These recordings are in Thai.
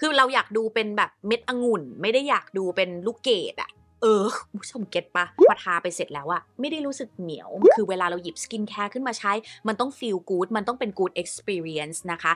คือเราอยากดูเป็นแบบเม็ดองุ่นไม่ได้อยากดูเป็นลูกเกดอะเออผู้ชมเก็ตปะพอทาไปเสร็จแล้วอะไม่ได้รู้สึกเหนียว คือเวลาเราหยิบสกินแคร์ขึ้นมาใช้ มันต้องฟีลกู๊ดมันต้องเป็นกู๊ดเอ็กซ์เพรียนะคะ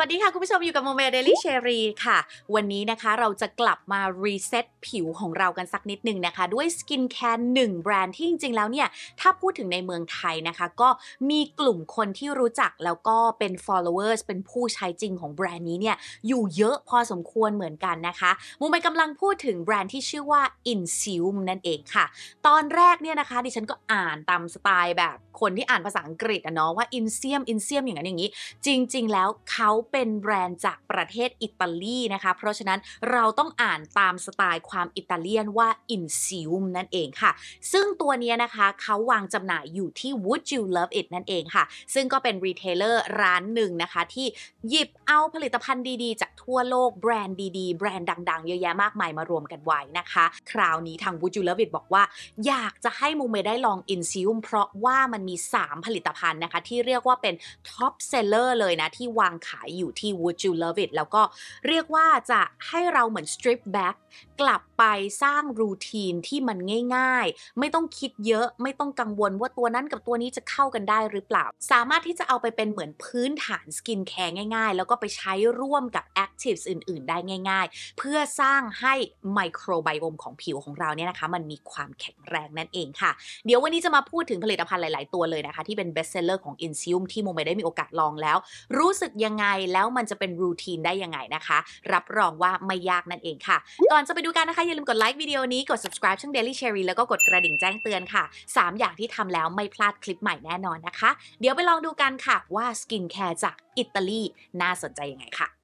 วัสดีค่ะ คุณผู้ชมอยู่กับโมเมเดลี่เชอรีค่ะ วันนี้นะคะเราจะกลับมารีเซ็ตผิวของเรากันสักนิดหนึ่งนะคะ ด้วยสกินแคร์หนึ่งแบรนด์ที่จริงๆ แล้วเนี่ย ถ้าพูดถึงในเมืองไทยนะคะ ก็มีกลุ่มคนที่รู้จักแล้วก็เป็น followers เป็นผู้ใช้จริงของแบรนด์นี้เนี่ย อยู่เยอะพอสมควรเหมือนกันนะคะโมเมกำลังพูดถึงแบรนด์ที่ชื่อว่า Insium นั่นเองค่ะ ตอนแรกเนี่ยนะคะดิฉันก็อ่านตามสไตล์แบบ คนที่อ่านภาษาอังกฤษอะเนาะว่า Insium Insium อย่างนั้นอย่างนี้ จริง ๆ แล้วเขาเป็นแบรนด์จากประเทศอิตาลีนะคะ เพราะฉะนั้นเราต้องอ่านตามสไตล์ความอิตาเลียนว่า Insium นั่นเองค่ะ ซึ่งตัวนี้นะคะเขาวางจำหน่ายอยู่ที่ Would You Love It นั่นเองค่ะ ซึ่งก็เป็นรีเทลเลอร์ร้านหนึ่งนะคะ ที่หยิบเอาผลิตภัณฑ์ดีๆ จากทั่วโลกแบรนด์ดีๆ แบรนด์ดังๆเยอะแยะมากมายมารวมกันไว้นะคะ คราวนี้ทาง Would You Love It บอกว่า อยากจะให้มูเมได้ลอง Insium เพราะว่ามันมี 3 ผลิตภัณฑ์นะคะ ที่เรียกว่าเป็นท็อปเซลเลอร์เลยนะที่วางขายายอยู่ที่ Would You Love It แล้วก็เรียกว่าจะให้เราเหมือน strip back กลับไปสร้างรูทีนที่มันง่ายๆ ไม่ต้องคิดเยอะ ไม่ต้องกังวลว่าตัวนั้นกับตัวนี้จะเข้ากันได้หรือเปล่า สามารถที่จะเอาไปเป็นเหมือนพื้นฐานสกินแคร์ง่าย ๆ แล้วก็ไปใช้ร่วมกับ Actives อื่นๆ ได้ง่าย ๆ เพื่อสร้างให้ไมโครไบโอมของผิวของเราเนี่ยนะคะ มันมีความแข็งแรงนั่นเองค่ะ เดี๋ยววันนี้จะมาพูดถึงผลิตภัณฑ์หลายๆ ตัวเลยนะคะ ที่เป็นเบสเซลเลอร์ของ Insium ที่โมไม่ได้มีโอกาสลองแล้ว รู้สึกยังไงแล้วมันจะเป็นรูทีนได้ยังไงนะคะ รับรองว่าไม่ยากนั่นเองค่ะ ก่อนจะไปดูกันนะคะ อย่าลืมกดไลค์วิดีโอนี้กด subscribe ช่อง Daily Cherry แล้วก็กดกระดิ่งแจ้งเตือนค่ะ 3 อย่างที่ทำแล้วไม่พลาดคลิปใหม่แน่นอนนะคะ เดี๋ยวไปลองดูกันค่ะว่าสกินแคร์จากอิตาลี น่าสนใจยังไงค่ะ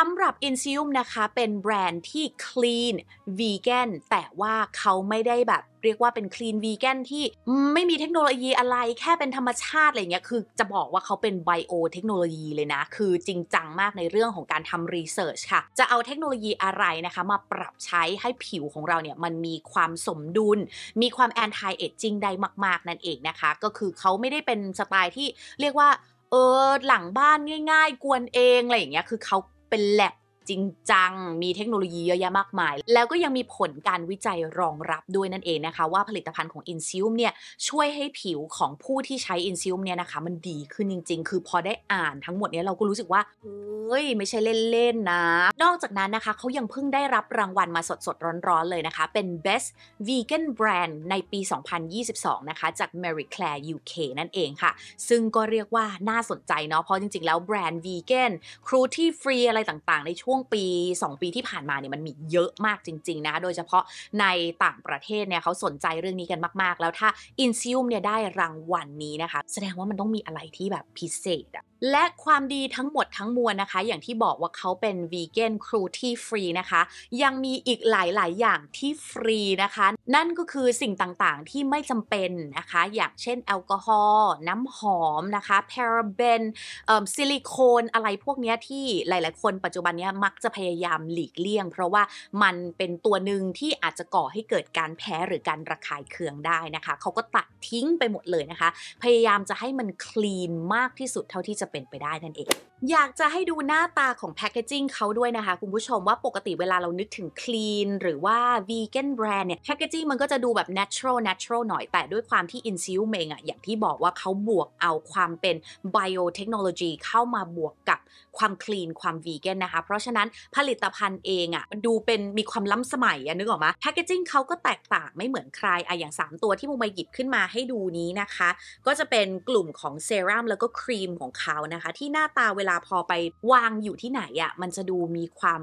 สำหรับ Insium นะคะเป็นแบรนด์ที่ clean vegan แต่ว่าเขาไม่ได้แบบเรียกว่าเป็น clean vegan ที่ไม่มีเทคโนโลยีอะไรแค่เป็นธรรมชาติอะไรเงี้ยคือจะบอกว่าเขาเป็นไบโอเทคโนโลยีเลยนะ คือจริงจังมากในเรื่องของการทำรีเสิร์ชค่ะ จะเอาเทคโนโลยีอะไรนะคะ มาปรับใช้ให้ผิวของเราเนี่ยมันมีความสมดุล มีความี้เอ a จิ้งได้มาก ๆ นั่นเองนะคะ ก็คือเขาไม่ได้เป็นสไตล์ที่เรียกว่าเออหลังบ้านง่ายๆ กวนเองอะไรอย่างเงี้ยคือเขาเป็นแลบจริงจังมีเทคโนโลยีเยอะแยะมากมาย แล้วก็ยังมีผลการวิจัยรองรับด้วยนั่นเองนะคะ ว่าผลิตภัณฑ์ของ i n s i u m เนี่ยช่วยให้ผิวของผู้ที่ใช้ i n s i u m เนี่ยนะคะมันดีขึ้นจริงๆ คือพอได้อ่านทั้งหมดเนี่ยเราก็รู้สึกว่าเฮ้ย ไม่ใช่เล่นๆนะ นอกจากนั้นนะคะเขายังเพิ่งได้รับรางวัลมาสดๆร้อนๆเลยนะคะ เป็น best vegan brand ในปี 2022 นะคะจาก Mary Claire UK นั่นเองค่ะ ซึ่งก็เรียกว่าน่าสนใจเนาะเพราะจริง ๆแล้วแบรนด์วีแกนครูที่ฟรีอะไรต่างๆในช่วงงปี 2 ปีที่ผ่านมาเนี่ยมันมีเยอะมากจริง ๆนะ โดยเฉพาะในต่างประเทศเนี่ยเขาสนใจเรื่องนี้กันมากๆ แล้วถ้าอินซิวมเนี่ยได้รางวัลนนี้นะคะ แสดงว่ามันต้องมีอะไรที่แบบพิเศษอะและความดีทั้งหมดทั้งมวลนะคะ อย่างที่บอกว่าเขาเป็นวีแกนครูที่ฟรีนะคะ ยังมีอีกหลายๆ อย่างที่ฟรีนะคะ นั่นก็คือสิ่งต่างๆที่ไม่จำเป็นนะคะ อย่างเช่นแอลกอฮอล์น้ำหอมนะคะพาราเบนซิลิโคนอะไรพวกนี้ที่หลายๆ คนปัจจุบันนี้มักจะพยายามหลีกเลี่ยงเพราะว่ามันเป็นตัวหนึ่งที่อาจจะก่อให้เกิดการแพ้หรือการระคายเคืองได้นะคะเขาก็ตัดทิ้งไปหมดเลยนะคะ พยายามจะให้มันคลีนมากที่สุดเท่าที่จะะเป็นไปได้นั่นเอง อยากจะให้ดูหน้าตาของแพคเกจิ้งเขาด้วยนะคะ คุณผู้ชมว่าปกติเวลาเรานึกถึงคลีนหรือว่าวีแกนแบรนด์เนี่ยแพคเกจิ้งมันก็จะดูแบบ natural natural หน่อย แต่ด้วยความที่ i n s i วเมงอะอย่างที่บอกว่าเขาบวกเอาความเป็น biotechnology เข้ามาบวกกับความคลีนความวีแกนนะคะ เพราะฉะนั้นผลิตภัณฑ์เองอะมันดูเป็นมีความล้ำสมัยอะนึกออกไหมแพคเกจิ้งเขาก็แตกต่างไม่เหมือนใครอะอย่าง 3 ตัวที่มุมไปหยิบขึ้นมาให้ดูนี้นะคะก็จะเป็นกลุ่มของเซรั่มแล้วก็ครีมของเขาาวนะคะที่หน้าตาเวลาพอไปวางอยู่ที่ไหนอะ่ะมันจะดูมีความ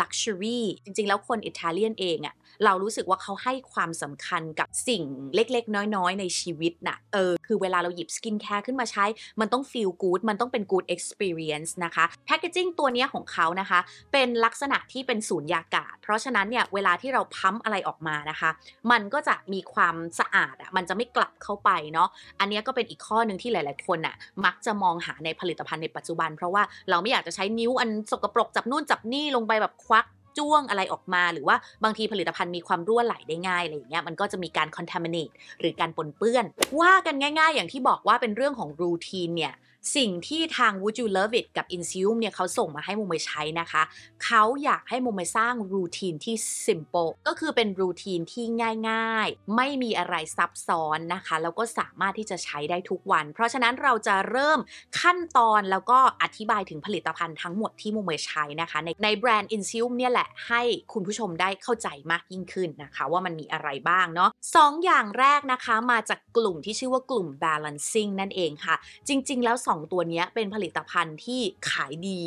ลักชัวรี่จริงๆ แล้วคนอิตาเลียนเองอะ่ะเรารู้สึกว่าเขาให้ความสำคัญกับสิ่งเล็กๆ น้อย ๆ ในชีวิตนะ่ะเออคือเวลาเราหยิบสกินแคร์ขึ้นมาใช้ มันต้องฟีลกู๊ดมันต้องเป็นกู๊ดเอ็กซ์เพรียนซ์นะคะแพคเกจิ้งตัวนี้ของเขานะคะ เป็นลักษณะที่เป็นสูญยากาศ เพราะฉะนั้นเนี่ยเวลาที่เราพัมอะไรออกมานะคะ มันก็จะมีความสะอาดอะ่ะมันจะไม่กลับเข้าไปเนาะอันนี้ก็เป็นอีกข้อหนึ่งที่หลาย ๆ คนอะ่ะมักจะมองหาในผลิตภัณฑ์ในปัจจุบันเพราะว่า เราไม่อยากจะใช้นิ้วอันสกปรกจับนู่นจับนี่ลงไปแบบควักจ้วงอะไรออกมาหรือว่าบางทีผลิตภัณฑ์มีความรั่วไหลได้ง่ายอะไรอย่างเงี้ยมันก็จะมีการ contaminate หรือการปนเปื้อนว่ากันง่ายๆอย่างที่บอกว่าเป็นเรื่องของรูทีนเนี่ยสิ่งที่ทาง Would You Love It กับ Insium เนี่ยเขาส่งมาใหุ้มเมใช้นะคะ เขาอยากใหุ้มเมสร้างรูทีนที่ simple ก็คือเป็นรูทีนที่ง่ายๆ ไม่มีอะไรซับซ้อนนะคะ แล้วก็สามารถที่จะใช้ได้ทุกวัน เพราะฉะนั้นเราจะเริ่มขั้นตอนแล้วก็อธิบายถึงผลิตภัณฑ์ทั้งหมดทีุ่มเมใช้นะคะ ในในแบรนด์ Insium เนี่ยแหละให้คุณผู้ชมได้เข้าใจมากยิ่งขึ้นนะคะ ว่ามันมีอะไรบ้างเนาะสองอย่างแรกนะคะมาจากกลุ่มที่ชื่อว่ากลุ่ม balancing นั่นเองค่ะ จริงๆแล้ว2 2ตัวนี้เป็นผลิตภัณฑ์ที่ขายดี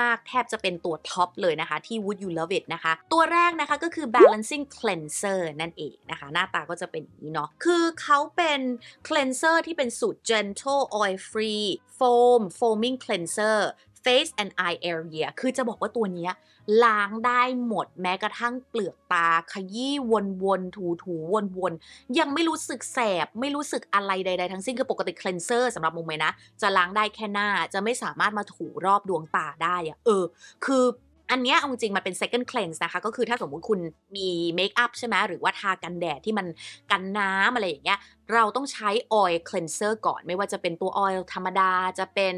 มาก ๆ แทบจะเป็นตัวท็อปเลยนะคะที่ Would You Love It นะคะ ตัวแรกนะคะก็คือ Balancing Cleanser นั่นเองนะคะ หน้าตาก็จะเป็นอย่างนี้เนาะคือเขาเป็น cleanser ที่เป็นสูตร gentle oil free foam foaming cleanser face and eye area คือจะบอกว่าตัวนี้ล้างได้หมดแม้กระทั่งเปลือกตาขยี้วนๆถูๆวนๆยังไม่รู้สึกแสบ ไม่รู้สึกอะไรใดๆทั้งสิ้นคือปกติเคลนเซอร์สำหรับมุมเมนะ จะล้างได้แค่หน้าจะไม่สามารถมาถูรอบดวงตาได้อะเออคืออันนี้เอาจริงมันเป็น second cleanse นะคะ ก็คือถ้าสมมุติคุณมีเมคอัพใช่ไหมหรือว่าทากันแดดที่มันกันน้ำอะไรอย่างเงี้ยเราต้องใช้ออล์ l คลนเซอร์ก่อนไม่ว่าจะเป็นตัวออยล์ธรรมดาจะเป็น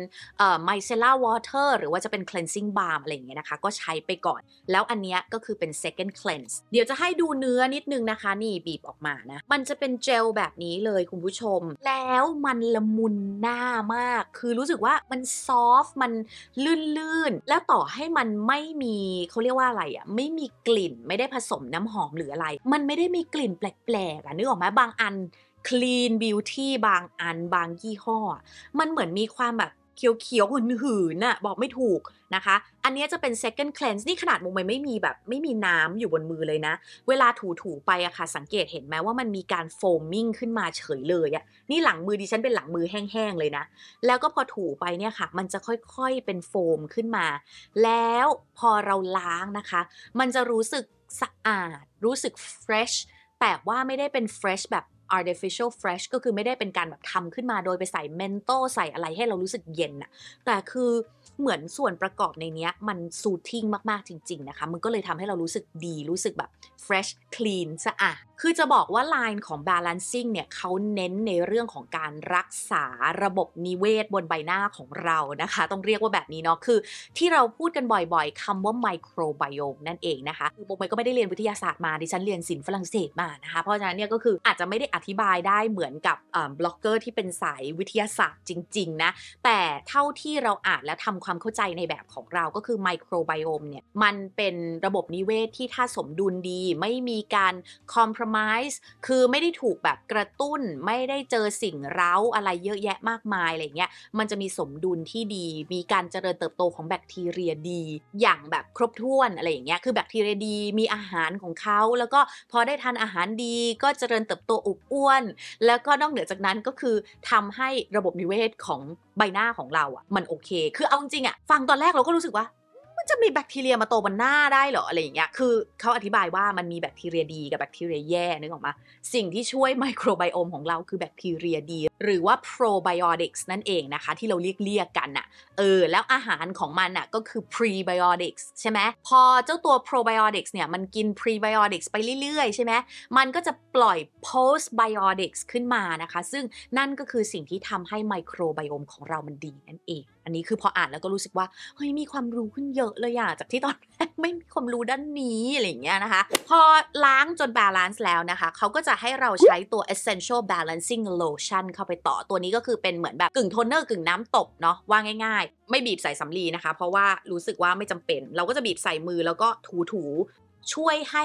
ไมเซล่าวอเตอร์หรือว่าจะเป็น cleansing balm อะไรอย่างเงี้ยนะคะ ก็ใช้ไปก่อน แล้วอันเนี้ยก็คือเป็น second cleanse เดี๋ยวจะให้ดูเนื้อนิดนึงนะคะ นี่บีบออกมานะ มันจะเป็นเจลแบบนี้เลยคุณผู้ชม แล้วมันละมุนหน้ามาก คือรู้สึกว่ามันซอฟมันลื่นๆ แล้วต่อให้มันไม่มีเขาเรียกว่าอะไรอะ่ะไม่มีกลิ่นไม่ได้ผสมน้ำหอมหรืออะไร มันไม่ได้มีกลิ่นแปลกๆอ่ะนึกออกไหมบางอันคลีนบิวตี้บางอันบางยี่ห้อ มันเหมือนมีความแบบเขียวๆ หืนๆน่ะบอกไม่ถูกนะคะ อันนี้จะเป็น second cleanse นี่ขนาดมงมัไม่มีแบบไม่มีน้ำอยู่บนมือเลยนะ เวลาถูๆไปอะค่ะสังเกตเห็นไหมว่ามันมีการ foaming ขึ้นมาเฉยเลยอะนี่หลังมือดิฉันเป็นหลังมือแห้งๆเลยนะ แล้วก็พอถูไปเนี่ยค่ะ มันจะค่อยๆเป็นโฟมขึ้นมา แล้วพอเราล้างนะคะ มันจะรู้สึกสะอาดรู้สึก fresh แต่ว่าไม่ได้เป็น fresh แบบ artificial fresh ก็คือไม่ได้เป็นการแบบทำขึ้นมา โดยไปใส่เมนโตใส่อะไรให้เรารู้สึกเย็นอะแต่คือเหมือนส่วนประกอบในนี้มันซูทิ้งมากๆจริง ๆ นะคะ มันก็เลยทำให้เรารู้สึกดีรู้สึกแบบ fresh clean สะอาดคือจะบอกว่าไลน์ของ balancing เนี่ยเขาเน้นในเรื่องของการรักษาระบบนิเวศบนใบหน้าของเรานะคะ ต้องเรียกว่าแบบนี้เนาะ คือที่เราพูดกันบ่อยๆคำว่า microbiome นั่นเองนะคะ คือโบไม่ก็ไม่ได้เรียนวิทยาศาสตร์มาดิฉันเรียนศิลป์ฝรั่งเศสมานะคะ เพราะฉะนั้นเนี่ยก็คืออาจจะไม่ได้อธิบายได้เหมือนกับบล็อกเกอร์ที่เป็นสายวิทยาศาสตร์จริง ๆ นะ แต่เท่าที่เราอ่านและทำความเข้าใจในแบบของเราก็คือไมโครไบโอมเนี่ยมันเป็นระบบนิเวศทที่ถ้าสมดุลดีไม่มีการคอมเพลมไพร์คือไม่ได้ถูกแบบกระตุ้นไม่ได้เจอสิ่งเร้าอะไรเยอะแยะมากมายอะไรเงี้ยมันจะมีสมดุลที่ดี มีการเจริญเติบโตของแบคทีเรียดี อย่างแบบครบถ้วนอะไรอย่างเงี้ยคือแบคทีเรียดีมีอาหารของเขาแล้วก็พอได้ทานอาหารดีก็เจริญเติบโตอุบอ้วนแล้วก็นอกเหนือจากนั้นก็คือทำให้ระบบนิเวศของใบหน้าของเราอะ่ะ มันโอเค คือเอาจริงอะ่ะ ฟังตอนแรกเราก็รู้สึกว่าจะมีแบคทีเรียมาโตบนหน้าได้เหรออะไรอย่างเงี้ยคือเขาอธิบายว่ามันมีแบคทีเรียดีกับแบคทีเรียแย่นึกออกมาสิ่งที่ช่วยไมโครไบโอมของเราคือแบคทีเรียดี หรือว่าโปรไบโอติกส์นั่นเองนะคะ ที่เราเรียกเรียกกันอะเออแล้วอาหารของมันอะก็คือพรีไบโอติกส์ใช่ไหมพอเจ้าตัวโปรไบโอติกส์เนี่ยมันกินพรีไบโอติกส์ไปเรื่อยๆใช่ไหมมันก็จะปล่อยโพสไบโอติกส์ขึ้นมานะคะ ซึ่งนั่นก็คือสิ่งที่ทำให้ไมโครไบโอมของเรามันดีนั่นเองอันนี้คือพออ่านแล้วก็รู้สึกว่าเฮ้ยมีความรู้ขึ้นเยอะเลยอะจากที่ตอนแรกไม่มีความรู้ด้านนี้อะไรอย่างเงี้ยนะคะ พอล้างจนบาลานซ์แล้วนะคะ เขาก็จะให้เราใช้ตัว essential balancing lotion เข้าไปต่อตัวนี้ก็คือเป็นเหมือนแบบกึ่งโทนเนอร์กึ่งน้ำตบเนาะว่าง่ายๆ ไม่บีบใส่สำลีนะคะ เพราะว่ารู้สึกว่าไม่จำเป็น เราก็จะบีบใส่มือแล้วก็ถูๆช่วยให้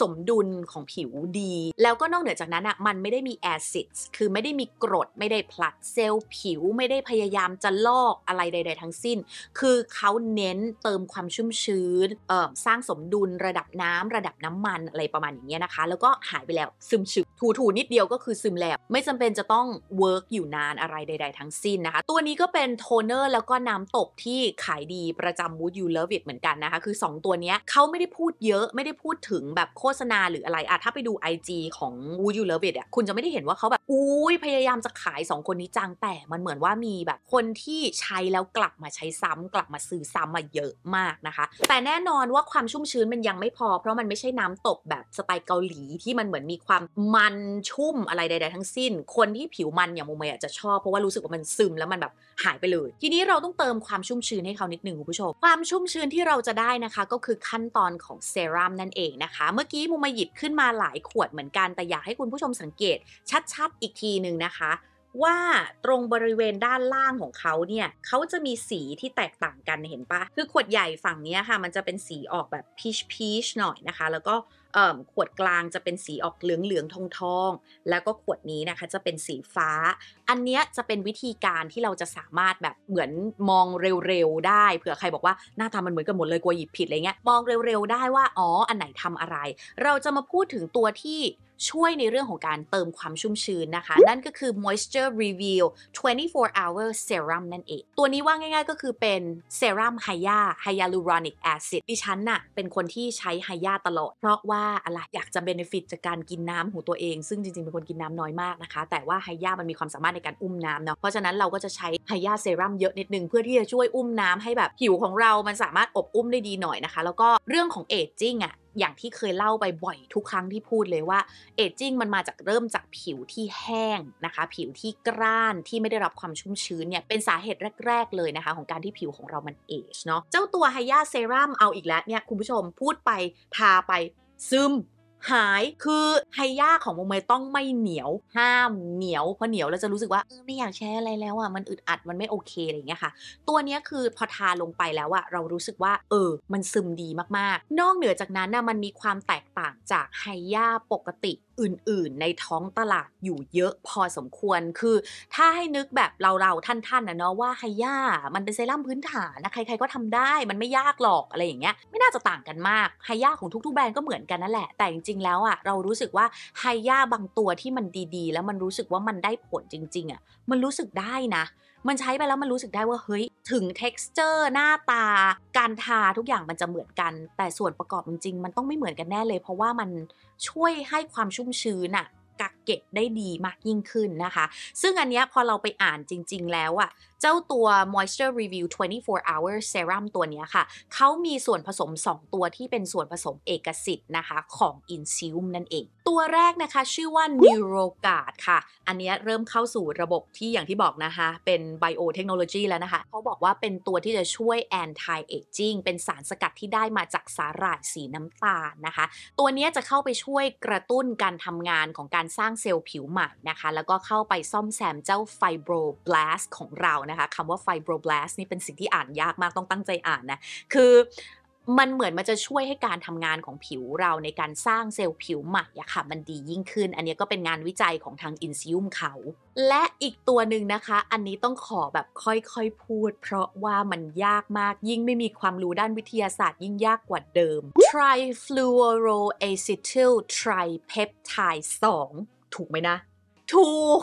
สมดุลของผิวดี แล้วก็นอกเหนือจากนั้นอ่ะ มันไม่ได้มีแอซิดคือไม่ได้มีกรด ไม่ได้ผลัดเซลล์ผิวไม่ได้พยายามจะลอกอะไรใด ๆ ทั้งสิ้น คือเขาเน้นเติมความชุ่มชื้นเอ่อสร้างสมดุลระดับน้ำระดับน้ำมันอะไรประมาณอย่างเงี้ยนะคะ แล้วก็หายไปแล้วซึมชื้นถูๆนิดเดียวก็คือซึมแล้วไม่จำเป็นจะต้องเวิร์กอยู่นานอะไรใด ๆ ทั้งสิ้นนะคะตัวนี้ก็เป็นโทนเนอร์แล้วก็น้ำตบที่ขายดีประจำ Would You Love It เหมือนกันนะคะคือ2 ตัวนี้เขาไม่ได้พูดเยอะไม่ได้พูดถึงแบบโฆษณาหรืออะไรอะถ้าไปดู IG ของ Would You Love It อะคุณจะไม่ได้เห็นว่าเขาแบบ อุ้ยพยายามจะขาย 2 คนนี้จังแต่มันเหมือนว่ามีแบบคนที่ใช้แล้วกลับมาใช้ซ้ำ กลับมาซื้อซ้ำมาเยอะมากนะคะ แต่แน่นอนว่าความชุ่มชื้นมันยังไม่พอ เพราะมันไม่ใช่น้ำตกแบบสไตล์เกาหลีที่มันเหมือนมีความมันชุ่มอะไรใด ๆ ทั้งสิ้น คนที่ผิวมันอย่างโมเมจะชอบเพราะว่ารู้สึกว่ามันซึมแล้วมันแบบหายไปเลย ทีนี้เราต้องเติมความชุ่มชื้นให้เขานิดหนึ่งคุณผู้ชมความชุ่มชื้นที่เราจะได้นะคะก็คือขั้นตอนของเซรั่มนั่นเองนะคะเมื่อกี้มุมาหยิบขึ้นมาหลายขวดเหมือนกันแต่อยากให้คุณผู้ชมสังเกตชัดๆ อีกทีหนึ่งนะคะ ว่าตรงบริเวณด้านล่างของเขาเนี่ย เขาจะมีสีที่แตกต่างกันเห็นปะคือขวดใหญ่ฝั่งนี้ค่ะมันจะเป็นสีออกแบบพีชพีชหน่อยนะคะ แล้วก็ขวดกลางจะเป็นสีออกเหลืองเหลืองทองทองแล้วก็ขวดนี้นะคะจะเป็นสีฟ้า อันเนี้ยจะเป็นวิธีการที่เราจะสามารถแบบเหมือนมองเร็ว ๆ ได้ เผื่อใครบอกว่าหน้าตามันเหมือนกันหมดเลยกลัวหยิบผิดอะไรเงี้ย มองเร็วๆได้ว่าอ๋ออันไหนทำอะไร เราจะมาพูดถึงตัวที่ช่วยในเรื่องของการเติมความชุ่มชื้นนะคะ นั่นก็คือ Moisture Reveal 24 Hour Serum นั่นเอง ตัวนี้ว่าง่ายๆก็คือเป็นเซรั่มไฮยาไฮยาลูรอนิกแอซิดดิฉันน่ะเป็นคนที่ใช้ไฮยาตลอด เพราะว่าาอะไรอยากจะเบนฟิตจากการกินน้ำของตัวเองซึ่งจริงๆ เป็นคนกินน้ำน้อยมากนะคะ แต่ว่าไฮยามันมีความสามารถในการอุ้มน้ำเนาะเพราะฉะนั้นเราก็จะใช้ไฮยาเซรั่มเยอะนิดนึงเพื่อที่จะช่วยอุ้มน้ำให้แบบผิวของเรามันสามารถอบอุ้มได้ดีหน่อยนะคะ แล้วก็เรื่องของเอจจิ้งอะอย่างที่เคยเล่าไปบ่อยทุกครั้งที่พูดเลยว่าเอจจิ้งมันมาจากเริ่มจากผิวที่แห้งนะคะผิวที่กร้านที่ไม่ได้รับความชุ่มชื้นเนี่ยเป็นสาเหตุแรก ๆเลยนะคะของการที่ผิวของเรามันเอจเนาะเจ้าตัวไฮยาเซรั่มเอาอีกแล้วเนี่ยคุณผู้ชมพูดไปทาไปซึมหายคือไฮย่าของวงเมยต้องไม่เหนียว ห้ามเหนียวเพราะเหนียว แล้วจะรู้สึกว่า ไม่อยากแช่อะไรแล้วอ่ะมันอึดอัดมันไม่โอเค อะไรอย่างเงี้ยค่ะ ตัวเนี้ยคือพอทาลงไปแล้วอ่ะเรารู้สึกว่า เออ มันซึมดีมากๆ นอกเหนือจากนั้นนะมันมีความแตกต่างจากไฮย่าปกติอื่นๆในท้องตลาดอยู่เยอะพอสมควรคือถ้าให้นึกแบบเราๆ ท่านๆนะเนาะว่าไฮย่ามันเป็นเซรั่มพื้นฐานนะใครๆ ก็ทำได้ มันไม่ยากหรอกอะไรอย่างเงี้ย ไม่น่าจะต่างกันมากไฮย่าของทุกๆ แบรนด์ก็เหมือนกันนั่นแหละแต่จริงๆ แล้วอะ่ะ เรารู้สึกว่าไฮย่าบางตัวที่มันดีๆ แล้วมันรู้สึกว่ามันได้ผลจริงๆอ่ะมันรู้สึกได้นะมันใช้ไปแล้วมันรู้สึกได้ว่าเฮ้ยถึง t e x t ร์หน้าตา การทาทุกอย่างมันจะเหมือนกัน แต่ส่วนประกอบจริงๆ มันต้องไม่เหมือนกันแน่เลย เพราะว่ามันช่วยให้ความชุ่มชื้นอะกักเก็บได้ดีมากยิ่งขึ้นนะคะ ซึ่งอันนี้พอเราไปอ่านจริง ๆ แล้วอะเจ้าตัว Moisture Review 24 Hour Serum ตัวนี้ค่ะ เขามีส่วนผสม 2 ตัวที่เป็นส่วนผสมเอกสิทธิ์นะคะของ i n s i u m นั่นเอง ตัวแรกนะคะชื่อว่า Neurogard ค่ะ อันนี้เริ่มเข้าสู่ระบบที่อย่างที่บอกนะคะ เป็น Biotechnology แล้วนะคะ เขาบอกว่าเป็นตัวที่จะช่วย Anti Aging เป็นสารสกัดที่ได้มาจากสาหร่ายสีน้ำตาลนะคะ ตัวนี้จะเข้าไปช่วยกระตุ้นการทำงานของการสร้างเซลล์ผิวใหม่นะคะ แล้วก็เข้าไปซ่อมแซมเจ้า Fibroblast ของเรานะนะคะคำว่า fibroblast นี่เป็นสิ่งที่อ่านยากมากต้องตั้งใจอ่านนะคือมันเหมือนมันจะช่วยให้การทำงานของผิวเราในการสร้างเซลล์ผิวใหม่อะค่ะมันดียิ่งขึ้น อันนี้ก็เป็นงานวิจัยของทางอินซิวมเขา และอีกตัวหนึ่งนะคะ อันนี้ต้องขอแบบค่อยๆพูด เพราะว่ามันยากมากยิ่งไม่มีความรู้ด้านวิทยาศาสตร์ยิ่งยากกว่าเดิม trifluoroacetyl tripeptide 2ถูกไหมนะ ถูก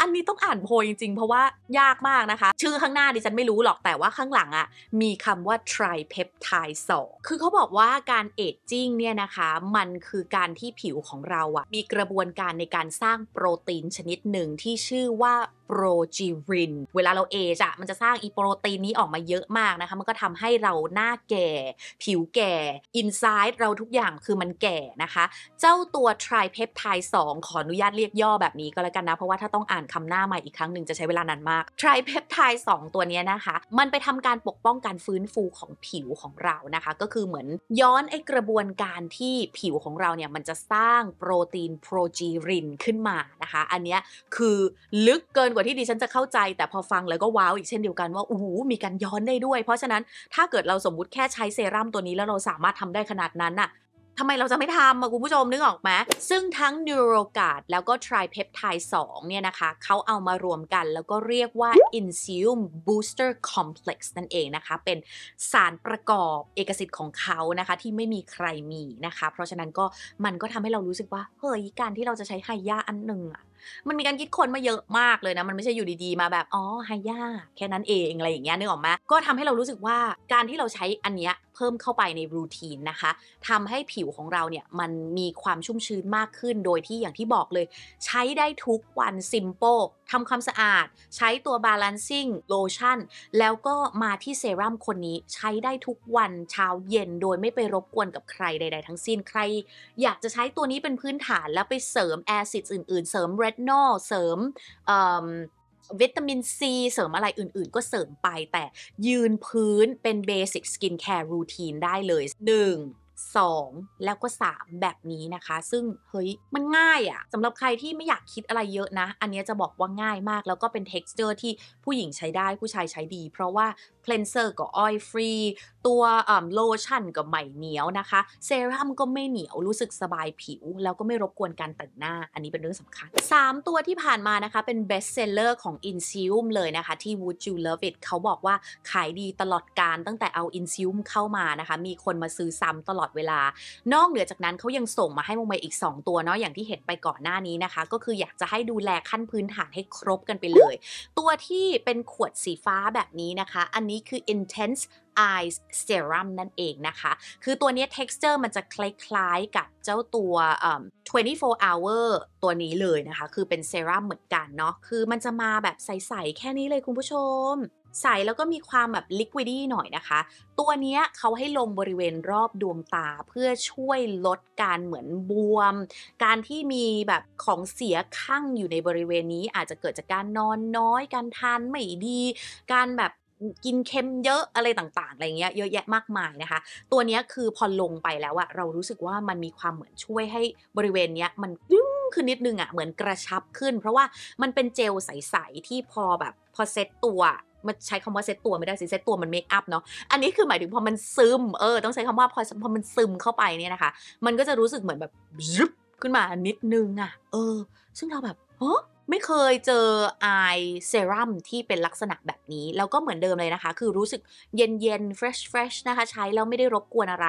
อันนี้ต้องอ่านโพยจริงๆ เพราะว่ายากมากนะคะ ชื่อข้างหน้าดิฉันไม่รู้หรอกแต่ว่าข้างหลังอะ่ะมีคำว่า tripeptide 2คือเขาบอกว่าการเอจจิ้งเนี่ยนะคะ มันคือการที่ผิวของเราอะ่ะมีกระบวนการในการสร้างโปรตีนชนิดหนึ่งที่ชื่อว่าโปรจีรินเวลาเราเอจอะมันจะสร้างอีโปรตีนนี้ออกมาเยอะมากนะคะ มันก็ทำให้เราหน้าแก่ ผิวแก่อินไซด์เราทุกอย่างคือมันแก่นะคะ เจ้าตัวทริเพปไทด์2ขออนุญาตเรียกย่อ แบบนี้ก็แล้วกันนะเพราะว่าถ้าต้องอ่านคำหน้าใหม่อีกครั้งหนึ่งจะใช้เวลานานมากไทรเพปไทด์2ตัวนี้นะคะ มันไปทำการปกป้องการฟื้นฟูของผิวของเรานะคะ ก็คือเหมือนย้อนไอกระบวนการที่ผิวของเราเนี่ยมันจะสร้างโปรตีนโปรจีรินขึ้นมานะคะ อันนี้คือลึกเกินกว่าที่ดิฉันจะเข้าใจแต่พอฟังแล้วก็ว้าวอีกเช่นเดียวกันว่าโอ้โหมีการย้อนได้ด้วย เพราะฉะนั้นถ้าเกิดเราสมมุติแค่ใช้เซรั่มตัวนี้แล้วเราสามารถทำได้ขนาดนั้นน่ะทำไมเราจะไม่ทำอะคุณผู้ชมนึกออกไหมซึ่งทั้งนิวโรกาดแล้วก็ทรเพปไทสอ2เนี่ยนะคะ เขาเอามารวมกันแล้วก็เรียกว่า i n s u ูสเ booster complex นั่นเองนะคะ เป็นสารประกอบเอกสิทธิ์ของเขานะคะ ที่ไม่มีใครมีนะคะ เพราะฉะนั้นก็มันก็ทำให้เรารู้สึกว่า เฮ้ย การที่เราจะใช้ไฮยาอันหนึ่งอะมันมีการคิดคนมาเยอะมากเลยนะ มันไม่ใช่อยู่ดีๆ มาแบบ อ๋อไฮยาแค่นั้นเองอะไรอย่างเงี้ยนึกออกไหมก็ทำให้เรารู้สึกว่าการที่เราใช้อันเนี้ยเพิ่มเข้าไปในรูทีนนะคะทำให้ผิวของเราเนี่ยมันมีความชุ่มชื้นมากขึ้นโดยที่อย่างที่บอกเลย ใช้ได้ทุกวันซิมโปทำความสะอาด ใช้ตัวบาลานซิ่งโลชั่นแล้วก็มาที่เซรั่มคนนี้ใช้ได้ทุกวันเช้าเย็นโดยไม่ไปรบกวนกับใครใด ๆ ทั้งสิ้นใครอยากจะใช้ตัวนี้เป็นพื้นฐานแล้วไปเสริมแอซิดอื่นๆ เสริมเรตินอลเสริมวิตามินซีเสริมอะไรอื่นๆก็เสริมไป แต่ยืนพื้นเป็นเบสิกสกินแคร์รูทีนได้เลย 1. 2 แล้วก็ 3 แบบนี้นะคะ ซึ่ง เฮ้ยมันง่ายอะ่ะสำหรับใครที่ไม่อยากคิดอะไรเยอะนะ อันนี้จะบอกว่าง่ายมาก แล้วก็เป็น texture ที่ผู้หญิงใช้ได้ผู้ชายใช้ดี เพราะว่า cleanser ก็ oil free ตัวโลชั่นก็ไม่เหนียวนะคะ เซรั่มก็ไม่เหนียว รู้สึกสบายผิว แล้วก็ไม่รบกวนการแต่งหน้า อันนี้เป็นเรื่องสำคัญ 3 ตัวที่ผ่านมานะคะเป็น best seller ของ Insium เลยนะคะที่ Would You Love It เขาบอกว่าขายดีตลอดการตั้งแต่เอา Insium เข้ามานะคะ มีคนมาซื้อซ้ำตลอดเวลาลานอกเหนือจากนั้นเขายังส่งมาให้มงไมอีก 2 ตัวเนาะอย่างที่เห็นไปก่อนหน้านี้นะคะ ก็คืออยากจะให้ดูแลขั้นพื้นฐานให้ครบกันไปเลย ตัวที่เป็นขวดสีฟ้าแบบนี้นะคะ อันนี้คือ intense Eyes Serum นั่นเองนะคะ คือตัวนี้ texture มันจะคล้ายๆ กับเจ้าตัว 24 hour ตัวนี้เลยนะคะ คือเป็นเซรั่มเหมือนกันเนาะ คือมันจะมาแบบใสๆแค่นี้เลยคุณผู้ชมใส แล้วก็มีความแบบลิควิดี้หน่อยนะคะ ตัวนี้เขาให้ลงบริเวณรอบดวงตาเพื่อช่วยลดการเหมือนบวม การที่มีแบบของเสียข้างอยู่ในบริเวณนี้ อาจจะเกิดจากการนอนน้อย การทานไม่ดี การแบบกินเค็มเยอะอะไรต่างๆอะไรเงี้ยเยอะแยะมากมายนะคะ ตัวนี้คือพอลงไปแล้วอะเรารู้สึกว่ามันมีความเหมือนช่วยให้บริเวณเนี้ยมันดึงขึ้นนิดนึงอะเหมือนกระชับขึ้น เพราะว่ามันเป็นเจลใสๆที่พอแบบพอเซ็ตตัวมันใช้คำว่าเซตตัวไม่ได้สิ เซตตัวมันเมคอัพเนาะอันนี้คือหมายถึงพอมันซึม เออ ต้องใช้คำว่าพอพอมันซึมเข้าไปเนี่ยนะคะ มันก็จะรู้สึกเหมือนแบบรึบขึ้นมานิดนึงอะ่ะเออ ซึ่งเราแบบเฮ้ไม่เคยเจอไอเซรั่มที่เป็นลักษณะแบบนี้ แล้วก็เหมือนเดิมเลยนะคะ คือรู้สึกเย็นเย็นเฟรชเฟรชนะคะ ใช้แล้วไม่ได้รบกวนอะไร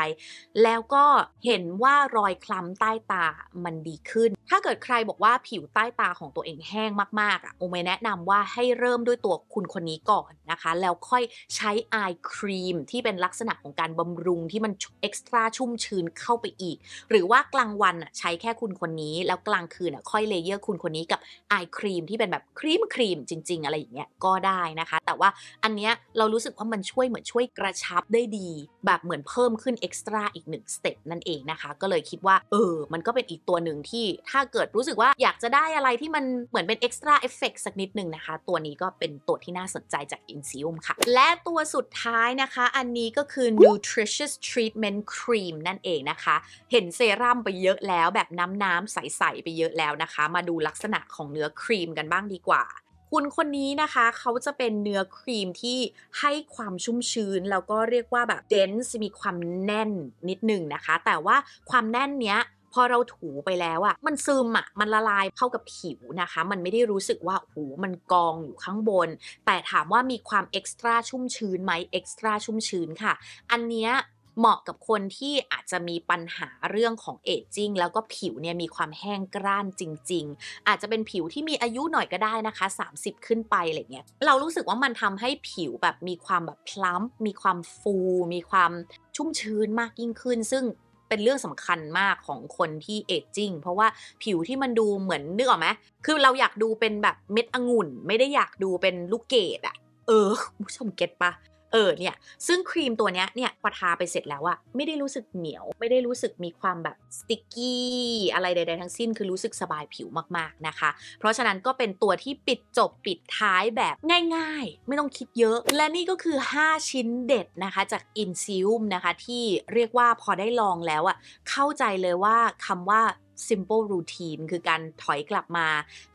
แล้วก็เห็นว่ารอยคล้ำใต้ตา มันดีขึ้น ถ้าเกิดใครบอกว่าผิวใต้ตาของตัวเองแห้งมากๆอ่ะ โอเมแนะนำว่าให้เริ่มด้วยตัวคุณคนนี้ก่อนนะคะ แล้วค่อยใช้ไอครีมที่เป็นลักษณะของการบำรุงที่มันเอ็กซ์ตร้าชุ่มชื้นเข้าไปอีกหรือว่ากลางวันอ่ะใช้แค่คุณคนนี้แล้วกลางคืนอ่ะค่อยเลเยอร์คุณคนนี้กับอครีมที่เป็นแบบครีมครีมจริง ๆอะไรอย่างเงี้ยก็ได้นะคะ แต่ว่าอันเนี้ยเรารู้สึกว่ามันช่วยเหมือนช่วยกระชับได้ดีแบบเหมือนเพิ่มขึ้นเอ็กซ์ตร้าอีกหนึ่งสเต็ปนั่นเองนะคะ ก็เลยคิดว่าเออมันก็เป็นอีกตัวหนึ่งที่ถ้าเกิดรู้สึกว่าอยากจะได้อะไรที่มันเหมือนเป็นเอ็กซ์ตร้าเอฟเฟกสักนิดนึงนะคะ ตัวนี้ก็เป็นตัวที่น่าสนใจจากอินซิวมค่ะ และตัวสุดท้ายนะคะอันนี้ก็คือ nutritious treatment cream นั่นเองนะคะ เห็นเซรั่มไปเยอะแล้ว แบบน้ำน้ำใสๆไปเยอะแล้วนะคะ มาดูลักษณะของเนื้อครีม กันบ้างดีกว่า คุณคนนี้นะคะเขาจะเป็นเนื้อครีมที่ให้ความชุ่มชื้น แล้วก็เรียกว่าแบบเดนส์มีความแน่นนิดหนึ่งนะคะ แต่ว่าความแน่นเนี้ย พอเราถูไปแล้วอะ่ะมันซึมอะ่ะมันละลายเข้ากับผิวนะคะ มันไม่ได้รู้สึกว่าหูมันกองอยู่ข้างบน แต่ถามว่ามีความเอ็กซ์ตร้าชุ่มชื้นไหมเอ็กซ์ตร้าชุ่มชื้นค่ะอันเนี้ยเหมาะกับคนที่อาจจะมีปัญหาเรื่องของเอจจิ้งแล้วก็ผิวเนี่ยมีความแห้งกร้านจริงๆ อาจจะเป็นผิวที่มีอายุหน่อยก็ได้นะคะ 30 ขึ้นไปอะไรเงี้ยเรารู้สึกว่ามันทำให้ผิวแบบมีความแบบพลัมมีความฟู มีความชุ่มชื้นมากยิ่งขึ้นซึ่งเป็นเรื่องสำคัญมากของคนที่เอจจิ้งเพราะว่าผิวที่มันดูเหมือนนึกออกไหมคือเราอยากดูเป็นแบบเม็ดองุ่น ไม่ได้อยากดูเป็นลูกเกดอะเออผู้ชมเก็ตปะเออเนี่ยซึ่งครีมตัวเนี้ยเนี่ยพอทาไปเสร็จแล้วอะไม่ได้รู้สึกเหนียว ไม่ได้รู้สึกมีความแบบ สติกกี้ อะไรใดๆทั้งสิ้นคือรู้สึกสบายผิวมากๆนะคะ เพราะฉะนั้นก็เป็นตัวที่ปิดจบปิดท้ายแบบง่ายๆ ไม่ต้องคิดเยอะ และนี่ก็คือ 5 ชิ้นเด็ดนะคะ จากอินซิลมนะคะ ที่เรียกว่าพอได้ลองแล้วอะเข้าใจเลยว่าคำว่า simple routine คือการถอยกลับมา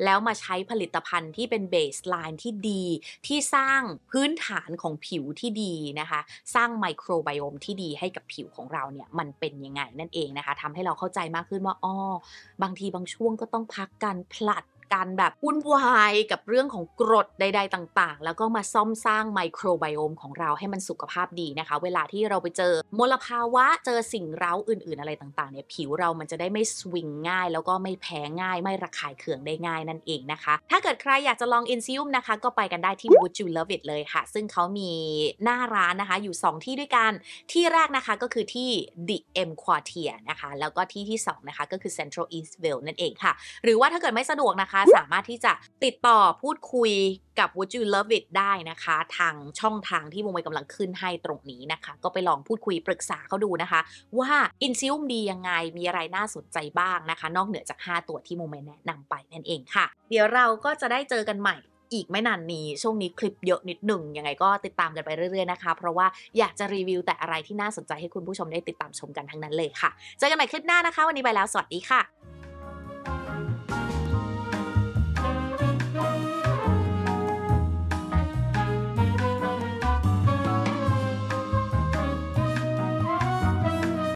แล้วมาใช้ผลิตภัณฑ์ที่เป็นเบสไลน์ที่ดี ที่สร้างพื้นฐานของผิวที่ดีนะคะ สร้างไมโครไบโอมที่ดีให้กับผิวของเราเนี่ยมันเป็นยังไงนั่นเองนะคะทำให้เราเข้าใจมากขึ้นว่าอ๋อบางทีบางช่วงก็ต้องพักการผลัดการแบบวุ่นวายกับเรื่องของกรดใด ๆ ต่าง ๆ แล้วก็มาซ่อมสร้างไมโครไบโอมของเราให้มันสุขภาพดีนะคะ เวลาที่เราไปเจอมลภาวะเจอสิ่งเร้าอื่น ๆอะไรต่างๆ เนี่ย ผิวเรามันจะได้ไม่สวิงง่าย แล้วก็ไม่แพ้ง่าย ไม่ระคายเคืองได้ง่ายนั่นเองนะคะ ถ้าเกิดใครอยากจะลองอินซิวมนะคะ ก็ไปกันได้ที่ Would You Love It เลยค่ะ ซึ่งเขามีหน้าร้านนะคะ อยู่ 2 ที่ด้วยกันที่แรกนะคะก็คือที่ The M Quartier นะคะแล้วก็ที่ที่2นะคะก็คือ Central Eastville นั่นเองค่ะ หรือว่าถ้าเกิดไม่สะดวกนะคะสามารถที่จะติดต่อพูดคุยกับ Would You Love It ได้นะคะ ทางช่องทางที่วงไปกำลังขึ้นให้ตรงนี้นะคะ ก็ไปลองพูดคุยปรึกษาเขาดูนะคะ ว่าอินซิลมดียังไงมีอะไรน่าสนใจบ้างนะคะ นอกเหนือจาก 5 ตัวที่มงเมแนะนำไปนั่นเองค่ะ เดี๋ยวเราก็จะได้เจอกันใหม่อีกไม่นานนี้ ช่วงนี้คลิปเยอะนิดหนึ่งยังไงก็ติดตามกันไปเรื่อยๆนะคะเพราะว่าอยากจะรีวิวแต่อะไรที่น่าสนใจให้คุณผู้ชมได้ติดตามชมกันทั้งนั้นเลยค่ะ เจอกันใหม่คลิปหน้านะคะ วันนี้ไปแล้วสวัสดีค่ะ